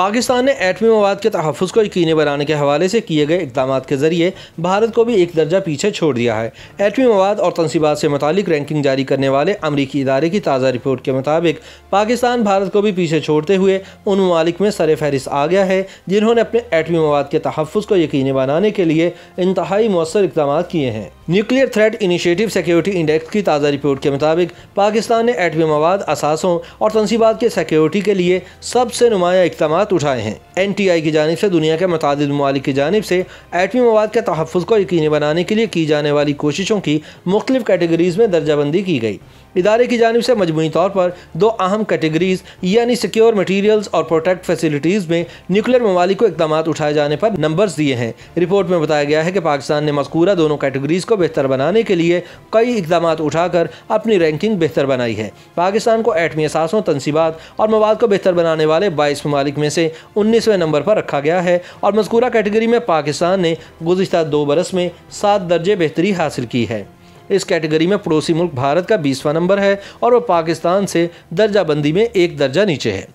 पाकिस्तान ने एटमी मवाद के तहफ़ को यकीनी बनाने के हवाले से किए गए इकदाम के ज़रिए भारत को भी एक दर्जा पीछे छोड़ दिया है एटमी मवाद और तनसीबात से मतलब रैंकिंग जारी करने वाले अमरीकी इदारे की ताज़ा रिपोर्ट के मुताबिक पाकिस्तान भारत को भी पीछे छोड़ते हुए उन ममालिक में सर फहरिस्त आ गया है जिन्होंने अपने एटमी मवाद के तहफ़ को यकीनी बनाने के लिए इंतहाई मौसर इकदाम किए हैं nuclear threat initiative security index की ताज़ा रिपोर्ट के मुताबिक पाकिस्तान ने एटमी मवाद असासों और तनसीबात के सिक्योरिटी के लिए सबसे नुमाया इकदाम हाथ उठाए हैं एन टी आई की जानब से दुनिया के मतद ममालिक की जानब से एटमी मवाद के तहफ़ को यकीनी बनाने के लिए की जाने वाली कोशिशों की मुख्तलिफ़ कैटेगरीज़ में दर्जाबंदी की गई इदारे की जानब से मजमू तौर पर दो अहम कैटेगरीज़ यानी सिक्योर मटीरियल्स और प्रोटेक्ट फैसिलिटीज़ में न्यूक्लियर ममालिक को इकदाम उठाए जाने पर नंबर्स दिए हैं रिपोर्ट में बताया गया है कि पाकिस्तान ने मस्कूरा दोनों कैटेगरीज़ को बेहतर बनाने के लिए कई इकदाम उठाकर अपनी रैंकिंग बेहतर बनाई है पाकिस्तान को एटमी असासों तनसीबात और मवाद को बेहतर बनाने वाले बाईस ममालिक में से उन्नीस पाँचवें नंबर पर रखा गया है और मजकूरा कैटेगरी में पाकिस्तान ने गुजशत दो बरस में सात दर्जे बेहतरी हासिल की है इस कैटेगरी में पड़ोसी मुल्क भारत का बीसवा नंबर है और वह पाकिस्तान से दर्जाबंदी में एक दर्जा नीचे है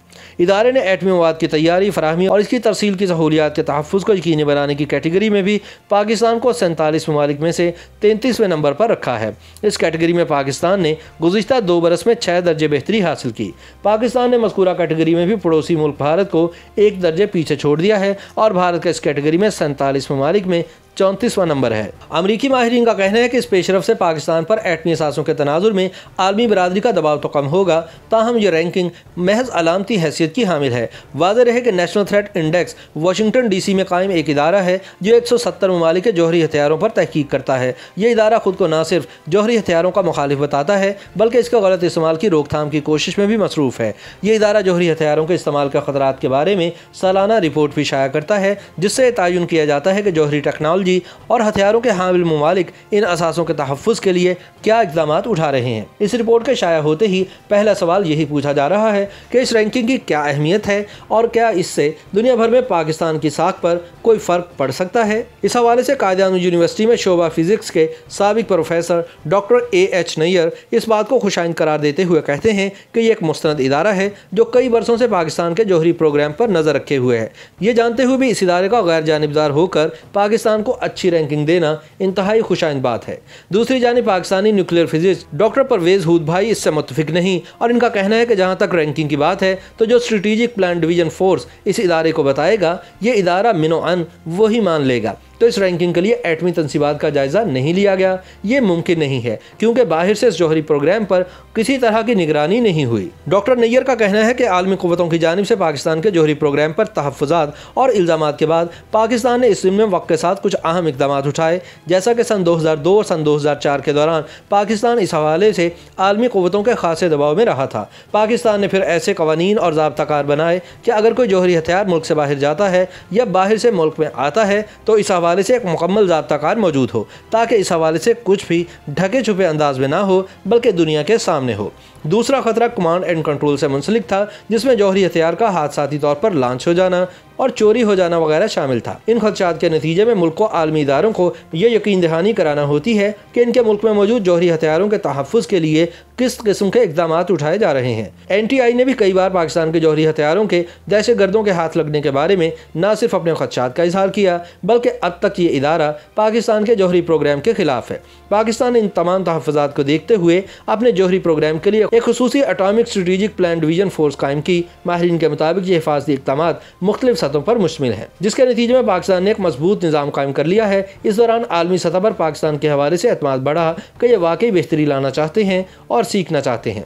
इदारे ने एटमी मवाद की तैयारी फरहमी और इसकी तरसील की सहूलियात के तहफ़ को यकीनी बनाने की कैटेगरी में भी पाकिस्तान को सैंतालीस ममालिक में से तैंतीसवें नंबर पर रखा है इस कैटेगरी में पाकिस्तान ने गुजशत दो बरस में छः दर्जे बेहतरी हासिल की पाकिस्तान ने मस्कूरा कैटेगरी में भी पड़ोसी मुल्क भारत को एक दर्जे पीछे छोड़ दिया है और भारत का इस कैटेगरी में सैंतालीस ममालिक में चौंतीसवां नंबर है अमरीकी माहरीन का कहना है कि इस पेशरफ से पाकिस्तान पर एटमी सासों के तनाजुर में आलमी बरदरी का दबाव तो कम होगा ताहम यह रैंकिंग महज अलामती हैसियत की हामिल है वाज रहे कि national threat index Washington D C में कायम एक इदारा है जो एक सौ सत्तर ममालिक के जौहरी हथियारों पर तहकीक करता है यह इदारा खुद को न सिर्फ जौहरी हथियारों का मुखालिफ बताता है बल्कि इसका गलत इस्तेमाल की रोकथाम की कोशिश में भी मसरूफ़ है यह इदारा जौहरी हथियारों के इस्तेमाल के खतरा के बारे में सालाना रिपोर्ट भी शाया करता है जिससे तयन किया जाता है कि जौहरी टेक्नोलॉजी टेक्नोलॉजी और हथियारों के हामिल ममालिक इन असासों के तहफ़ के लिए क्या इकदाम उठा रहे हैं इस रिपोर्ट के शाया होते ही पहला सवाल यही पूछा जा रहा है कि इस रैंकिंग की क्या अहमियत है और क्या इससे दुनिया भर में पाकिस्तान की साख पर कोई फ़र्क पड़ सकता है इस हवाले से कायदान यूनिवर्सिटी में शोभा फिजिक्स के सबक professor doctor A H Nayyar इस बात को खुशाइन करार देते हुए कहते हैं कि यह एक मुस्ंद इदारा है जो कई बरसों से पाकिस्तान के जौहरी प्रोग्राम पर नज़र रखे हुए है ये जानते हुए भी इस इदारे का गैर जानबदार होकर पाकिस्तान को अच्छी रैंकिंग देना इंतहाई खुशाइन बात है दूसरी जानी Pakistani nuclear physics doctor Pervez Hoodbhoy इससे मुतफिक नहीं और इनका कहना है कि जहाँ तक रैंकिंग की बात है तो जो स्ट्रेटिजिक प्लान डिवीजन फोर्स इस इदारे को बताएगा ये इदारा मिनो अन वही मान लेगा तो इस रैंकिंग के लिए एटमी तनसीबात का जायज़ा नहीं लिया गया ये मुमकिन नहीं है क्योंकि बाहर से इस जौहरी प्रोग्राम पर किसी तरह की निगरानी नहीं हुई डॉक्टर नैयर का कहना है कि आलमी कुतों की जानब से पाकिस्तान के जौहरी प्रोग्राम पर तहफ़ात और इल्ज़ाम के बाद पाकिस्तान ने इस में वक्त के साथ कुछ अहम इकदाम उठाए जैसा कि सन दो हज़ार दो और सन दो हज़ार चार के दौरान पाकिस्तान इस हवाले से आलमी कुतों के खासे दबाव में रहा था पाकिस्तान ने फिर ऐसे कवानीन और जबताकार बनाए कि अगर कोई जौहरी हथियार मुल्क से बाहर जाता है या बाहर से मुल्क में आता है तो इस हवाले से एक मुकम्मल जबताकार मौजूद हो ताकि इस हवाले से कुछ भी ढके छुपे अंदाज में ना हो बल्कि दुनिया के सामने हो दूसरा खतरा कमांड एंड कंट्रोल से मुंसलिक था जिसमें जौहरी हथियार का हादसाती तौर पर लॉन्च हो जाना और चोरी हो जाना वगैरह शामिल था इन खदशात के नतीजे में मुल्क को आलमी इदारों को ये यकीन दहानी कराना होती है कि इनके मुल्क में मौजूद जौहरी हथियारों के तहफ़ के लिए किस किस्म के इकदाम उठाए जा रहे हैं एन टी आई ने भी कई बार पाकिस्तान के जौहरी हथियारों के दहशत गर्दों के हाथ लगने के बारे में न सिर्फ अपने खदशात का इजहार किया बल्कि अब तक ये इदारा पाकिस्तान के जौहरी प्रोग्राम के खिलाफ है पाकिस्तान इन तमाम तहफात को देखते हुए अपने जौहरी प्रोग्राम के लिए एक खसूसी atomic strategic plan division force कायम की माहरीन के मुताबिक ये हिफाजती इकदाम मुख्तलिफ सतहों पर मुश्तमिल है जिसके नतीजे में पाकिस्तान ने एक मजबूत निज़ाम कायम कर लिया है इस दौरान आलमी सतह पर पाकिस्तान के हवाले से अतमाद बढ़ा कि ये वाकई बेहतरी लाना चाहते हैं और सीखना चाहते हैं